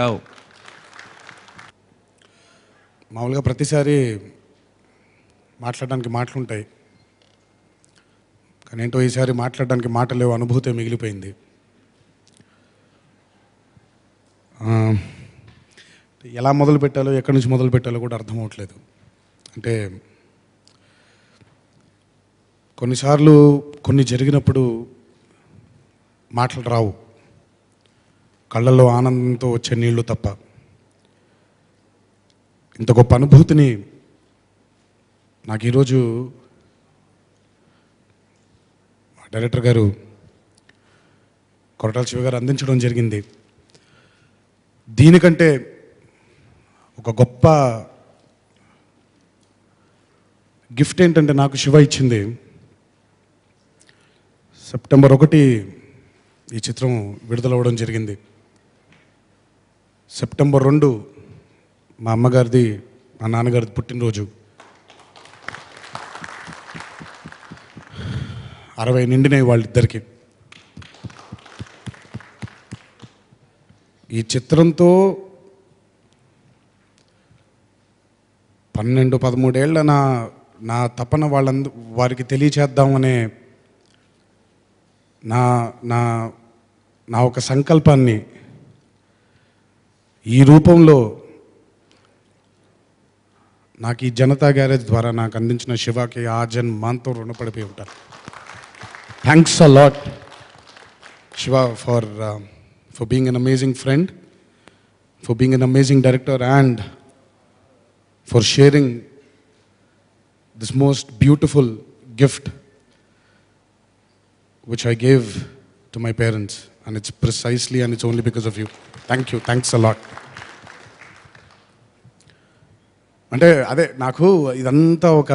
కావు మామూలుగా ప్రతిసారి మాట్లాడడానికి మాటలుంటాయి కానీ ఏంటో ఈసారి మాట్లాడడానికి మాట లేవు అనుభూతే మిగిలిపోయింది ఎలా మొదలు పెట్టాలో ఎక్కడి నుంచి మొదలు పెట్టాలో కూడా అర్థం అవట్లేదు అంటే కొన్నిసార్లు కొన్ని జరిగినప్పుడు మాటలు రావు కళ్ళల్లో ఆనందంతో వచ్చే నీళ్లు తప్ప ఇంత గొప్ప అనుభూతిని నాకు ఈరోజు డైరెక్టర్ గారు కొరటాల శివ గారు అందించడం జరిగింది దీనికంటే ఒక గొప్ప గిఫ్ట్ ఏంటంటే నాకు శివ ఇచ్చింది సెప్టెంబర్ ఒకటి ఈ చిత్రం విడుదలవ్వడం జరిగింది సెప్టెంబర్ రెండు మా అమ్మగారిది మా నాన్నగారిది పుట్టినరోజు అరవై నిండినాయి వాళ్ళిద్దరికి ఈ చిత్రంతో పన్నెండు పదమూడేళ్ళ నా నా తపన వాళ్ళంద వారికి తెలియచేద్దామనే నా నా నా ఒక సంకల్పాన్ని ఈ రూపంలో నాకు ఈ జనతా గ్యారేజ్ ద్వారా నాకు అందించిన శివాకి ఆ జన్మాంతం రుణపడిపోయి ఉంటాను thanks a lot Shiva for for being an amazing friend for being an amazing director and for sharing this most beautiful gift which I gave to my parents. and it's precisely and it's only because of you thank you thanks a lot అంటే అదే నాకు ఇదంతా ఒక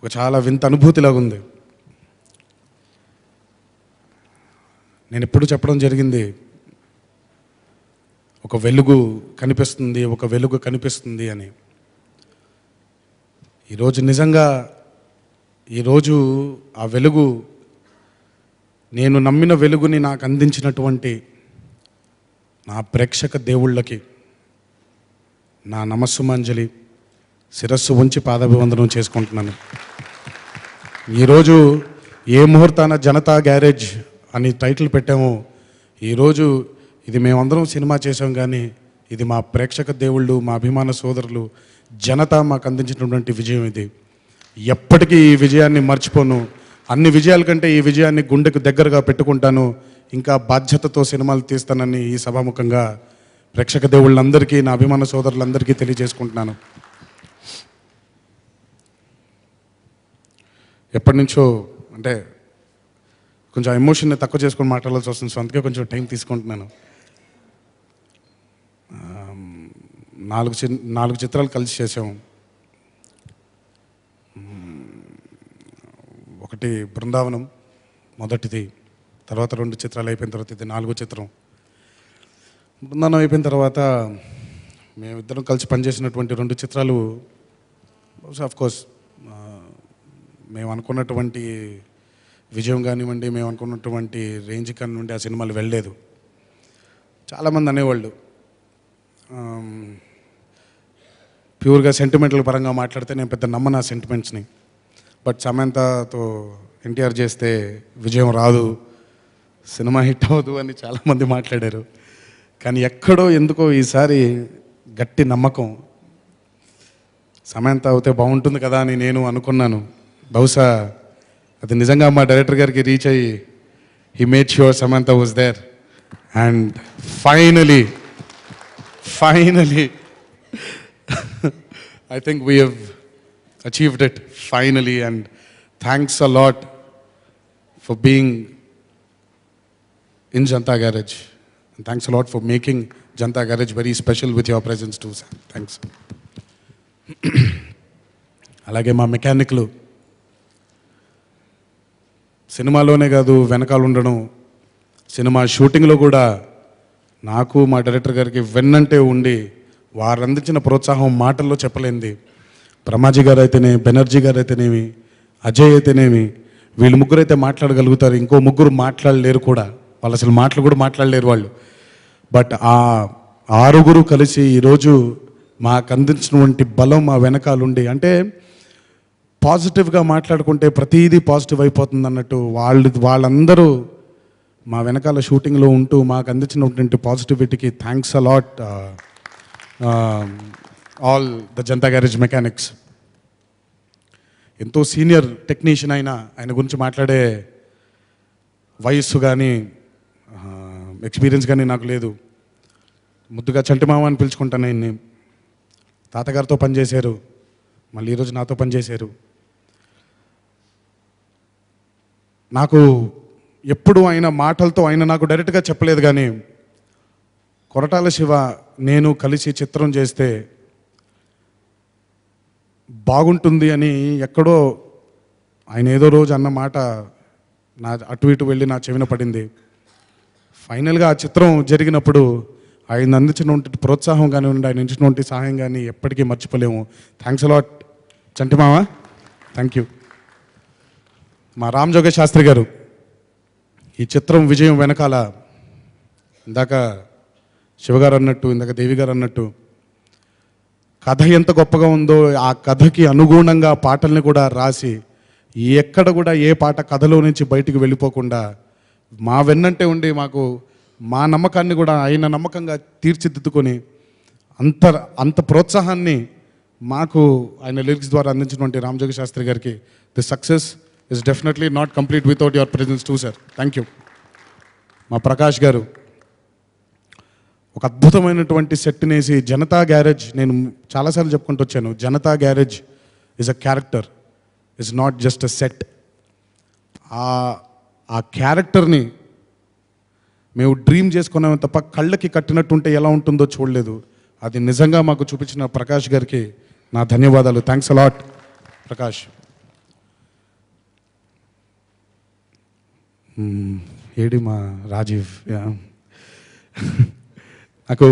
ఒక చాలా వింత అనుభూతిలాగా ఉంది నేను ఎప్పుడు చెప్పడం జరిగింది ఒక వెలుగు కనిపిస్తుంది ఒక వెలుగు కనిపిస్తుంది అని ఈరోజు నిజంగా ఈరోజు ఆ వెలుగు నేను నమ్మిన వెలుగుని నాకు అందించినటువంటి నా ప్రేక్షక దేవుళ్ళకి నా నమస్సుమంజలి శిరస్సు ఉంచి పాదభివందనం చేసుకుంటున్నాను ఈరోజు ఏ ముహూర్తాన జనతా గ్యారేజ్ అని టైటిల్ పెట్టామో ఈరోజు ఇది మేమందరం సినిమా చేసాం కానీ ఇది మా ప్రేక్షక దేవుళ్ళు మా అభిమాన సోదరులు జనత మాకు అందించినటువంటి విజయం ఇది ఎప్పటికీ ఈ విజయాన్ని మర్చిపోను అన్ని విజయాల కంటే ఈ విజయాన్ని గుండెకు దగ్గరగా పెట్టుకుంటాను ఇంకా బాధ్యతతో సినిమాలు తీస్తానని ఈ సభాముఖంగా ప్రేక్షక దేవుళ్ళందరికీ నా అభిమాన సోదరులందరికీ తెలియజేసుకుంటున్నాను ఎప్పటి నుంచో అంటే కొంచెం ఎమోషన్ని తక్కువ చేసుకుని మాట్లాడాల్సి వస్తుంది సో అందుకే కొంచెం టైం తీసుకుంటున్నాను నాలుగు చి నాలుగు చిత్రాలు కలిసి చేసాము ఒకటి బృందావనం మొదటిది తర్వాత రెండు చిత్రాలు అయిపోయిన తర్వాత ఇది నాలుగో చిత్రం బృందావనం అయిపోయిన తర్వాత మేమిద్దరం కలిసి పనిచేసినటువంటి రెండు చిత్రాలు బహుశా కోర్స్ మేము అనుకున్నటువంటి విజయం కానివ్వండి మేము అనుకున్నటువంటి రేంజ్ కానివ్వండి ఆ సినిమాలు వెళ్ళలేదు చాలామంది అనేవాళ్ళు ప్యూర్గా సెంటిమెంట్ల పరంగా మాట్లాడితే నేను పెద్ద నమ్మను ఆ సెంటిమెంట్స్ని బట్ సమంతతో ఎన్టీఆర్ చేస్తే విజయం రాదు సినిమా హిట్ అవ్వదు అని చాలామంది మాట్లాడారు కానీ ఎక్కడో ఎందుకో ఈసారి గట్టి నమ్మకం సమంత అవుతే బాగుంటుంది కదా అని నేను అనుకున్నాను బహుశా అది నిజంగా మా డైరెక్టర్ గారికి రీచ్ అయ్యి he made sure Samantha was there and finally finally I think we have achieved it finally and thanks a lot for being in Janta Garage. And thanks a lot for making Janta Garage very special with your presence too, sir. Thanks. అలాగే మా మెకానిక్లు సినిమాలోనే కాదు వెనకాల ఉండడం cinema షూటింగ్లో కూడా నాకు మా డైరెక్టర్ గారికి వెన్నంటే ఉండి వారందించిన ప్రోత్సాహం మాటల్లో చెప్పలేంది ప్రమాజీ గారు అయితేనేమి బెనర్జీ గారు అయితేనేమి అజయ్ అయితేనేమి వీళ్ళు ముగ్గురు అయితే మాట్లాడగలుగుతారు ఇంకో ముగ్గురు మాట్లాడలేరు కూడా వాళ్ళు అసలు మాటలు కూడా మాట్లాడలేరు వాళ్ళు బట్ ఆ ఆరుగురు కలిసి ఈరోజు మాకు అందించినటువంటి బలం మా వెనకాలండి అంటే పాజిటివ్గా మాట్లాడుకుంటే ప్రతిదీ పాజిటివ్ అయిపోతుంది అన్నట్టు వాళ్ళు వాళ్ళందరూ మా వెనకాల షూటింగ్లో ఉంటూ మాకు అందించినటువంటి పాజిటివిటీకి thanks a lot all the Janatha Garage mechanics ఎంతో సీనియర్ టెక్నీషియన్ అయినా ఆయన గురించి మాట్లాడే వయస్సు కానీ ఎక్స్పీరియన్స్ కానీ నాకు లేదు ముద్దుగా చంటిమామ అని పిలుచుకుంటాను ఆయన్ని తాతగారితో పనిచేశారు మళ్ళీ ఈరోజు నాతో పనిచేశారు నాకు ఎప్పుడు ఆయన మాటలతో ఆయన నాకు డైరెక్ట్గా చెప్పలేదు కానీ కొరటాల శివ నేను కలిసి చిత్రం చేస్తే బాగుంటుంది అని ఎక్కడో ఆయన ఏదో రోజు అన్న మాట నా అటు ఇటు వెళ్ళి నా చెవిన పడింది ఫైనల్గా ఆ చిత్రం జరిగినప్పుడు ఆయన అందించినటువంటి ప్రోత్సాహం కానివ్వండి ఆయన ఇచ్చినటువంటి సహాయం కానీ ఎప్పటికీ మర్చిపోలేము థ్యాంక్స్ అలాట్ చంటిమామ థ్యాంక్ యూ మా రామ్ జోగేష్ శాస్త్రి గారు ఈ చిత్రం విజయం వెనకాల ఇందాక శివగారు అన్నట్టు ఇందాక దేవి గారు అన్నట్టు కథ ఎంత గొప్పగా ఉందో ఆ కథకి అనుగుణంగా పాటల్ని కూడా రాసి ఎక్కడ కూడా ఏ పాట కథలో నుంచి బయటికి వెళ్ళిపోకుండా మా వెన్నంటే ఉండి మాకు మా నమ్మకాన్ని కూడా ఆయన నమ్మకంగా తీర్చిదిద్దుకొని అంత అంత ప్రోత్సాహాన్ని మాకు ఆయన లిరిక్స్ ద్వారా అందించినటువంటి రామజోగి శాస్త్రి గారికి the success is definitely not complete without your presence too sir thank you మా ప్రకాష్ గారు ఒక అద్భుతమైనటువంటి సెట్ నేసి జనతా గ్యారేజ్ నేను చాలాసార్లు చెప్పుకుంటూ వచ్చాను Janatha Garage is a character is not just a set ఆ క్యారెక్టర్ని మేము డ్రీమ్ చేసుకున్నాము తప్ప కళ్ళకి కట్టినట్టు ఉంటే ఎలా ఉంటుందో చూడలేదు అది నిజంగా మాకు చూపించిన ప్రకాష్ గారికి నా ధన్యవాదాలు థ్యాంక్స్ అలాట్ ప్రకాష్ ఏడి మా రాజీవ్ నాకు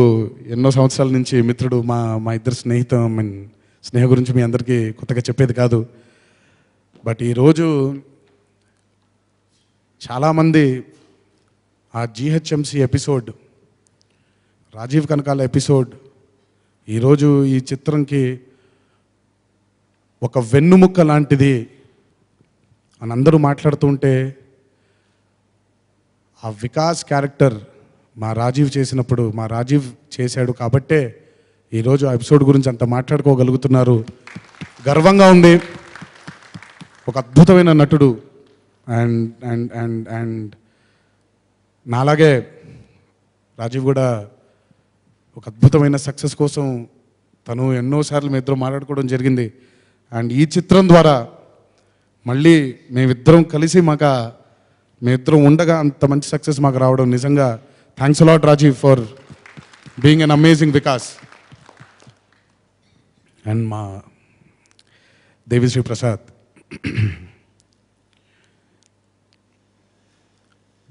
ఎన్నో సంవత్సరాల నుంచి మిత్రుడు మా మా ఇద్దరు స్నేహితం మీన్ స్నేహ గురించి మీ అందరికీ కొత్తగా చెప్పేది కాదు బట్ ఈరోజు చాలామంది ఆ GHMC episode Rajeev Kanakala episode ఈరోజు ఈ చిత్రంకి ఒక వెన్నుముక్క లాంటిది అని అందరూ మాట్లాడుతుంటే ఆ వికాస్ క్యారెక్టర్ మా రాజీవ్ చేసినప్పుడు మా రాజీవ్ చేశాడు కాబట్టే ఈరోజు ఎపిసోడ్ గురించి అంత మాట్లాడుకోగలుగుతున్నారు గర్వంగా ఉంది ఒక అద్భుతమైన నటుడు అండ్ అండ్ అండ్ అండ్ నాలాగే రాజీవ్ కూడా ఒక అద్భుతమైన సక్సెస్ కోసం తను ఎన్నోసార్లు మీ ఇద్దరు మాట్లాడుకోవడం జరిగింది అండ్ ఈ చిత్రం ద్వారా మళ్ళీ మేమిద్దరం కలిసి మాకు మీ ఇద్దరం ఉండగా అంత మంచి సక్సెస్ మాకు రావడం నిజంగా thanks a lot Rajeev for being an amazing Vikas and మా దేవిశ్రీ ప్రసాద్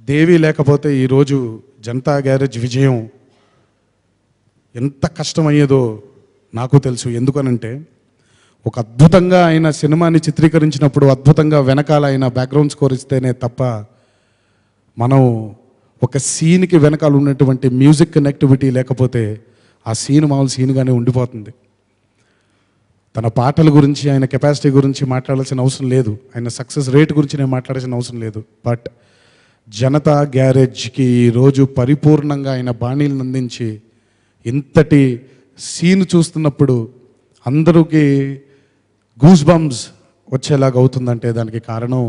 దేవి లేకపోతే ఈరోజు జనతా గ్యారేజ్ విజయం ఎంత కష్టమయ్యేదో నాకు తెలుసు ఎందుకనంటే ఒక అద్భుతంగా ఆయన సినిమాని చిత్రీకరించినప్పుడు అద్భుతంగా వెనకాల ఆయన బ్యాక్గ్రౌండ్ స్కోర్ ఇస్తేనే తప్ప మనం ఒక సీన్కి వెనకాల ఉన్నటువంటి మ్యూజిక్ కనెక్టివిటీ లేకపోతే ఆ సీన్ మామూలు సీన్గానే ఉండిపోతుంది తన పాటల గురించి ఆయన కెపాసిటీ గురించి మాట్లాడాల్సిన అవసరం లేదు ఆయన సక్సెస్ రేట్ గురించి నేను మాట్లాడాల్సిన అవసరం లేదు బట్ జనతా గ్యారేజ్కి ఈరోజు పరిపూర్ణంగా ఆయన బాణీలను అందించి ఇంతటి సీన్ చూస్తున్నప్పుడు అందరికీ గూస్ బంబ్స్ వచ్చేలాగా అవుతుందంటే దానికి కారణం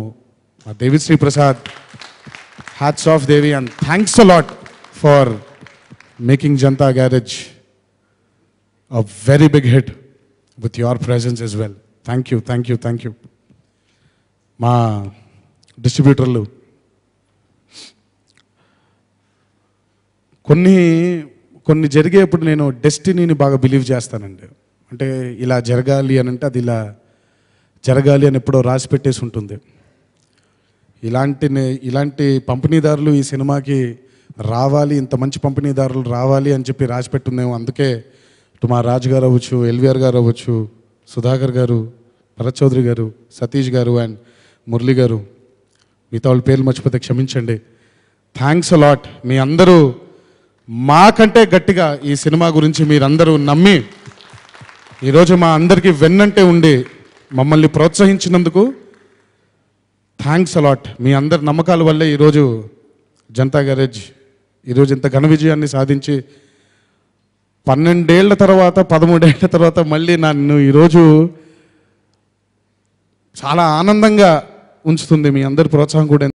మా Devi Sri Prasad hats off Devi and thanks a lot for making Janatha Garage a very big hit with your presence is well thank you thank you thank you మా డిస్ట్రిబ్యూటర్లు కొన్ని కొన్ని జరిగేప్పుడు నేను డెస్టినీని బాగా బిలీవ్ చేస్తానండి అంటే ఇలా జరగాలి అని అంటే అది ఇలా జరగాలి అని ఎప్పుడో రాసి పెట్టేసి ఉంటుంది ఇలాంటి ఇలాంటి పంపిణీదారులు ఈ సినిమాకి రావాలి ఇంత మంచి పంపిణీదారులు రావాలి అని చెప్పి రాసిపెట్టుందేమో అందుకే ఇటు మా రాజు గారు అవ్వచ్చు ఎల్విఆర్ గారు అవ్వచ్చు సుధాకర్ గారు భరత్ చౌదరి గారు సతీష్ గారు అండ్ మురళి గారు మిగతా వాళ్ళ పేర్లు మర్చిపోతే క్షమించండి థ్యాంక్స్ అలాట్ మీ అందరూ మాకంటే గట్టిగా ఈ సినిమా గురించి మీరందరూ నమ్మి ఈరోజు మా అందరికీ వెన్నంటే ఉండి మమ్మల్ని ప్రోత్సహించినందుకు థ్యాంక్స్ అలాట్ మీ అందరి నమ్మకాల వల్లే ఈరోజు జనతా గ్యారేజ్ ఈరోజు ఇంత ఘన విజయాన్ని సాధించి పన్నెండేళ్ల తర్వాత పదమూడేళ్ల తర్వాత మళ్ళీ నన్ను ఈరోజు చాలా ఆనందంగా ఉంచుతుంది మీ అందరి ప్రోత్సాహం కూడా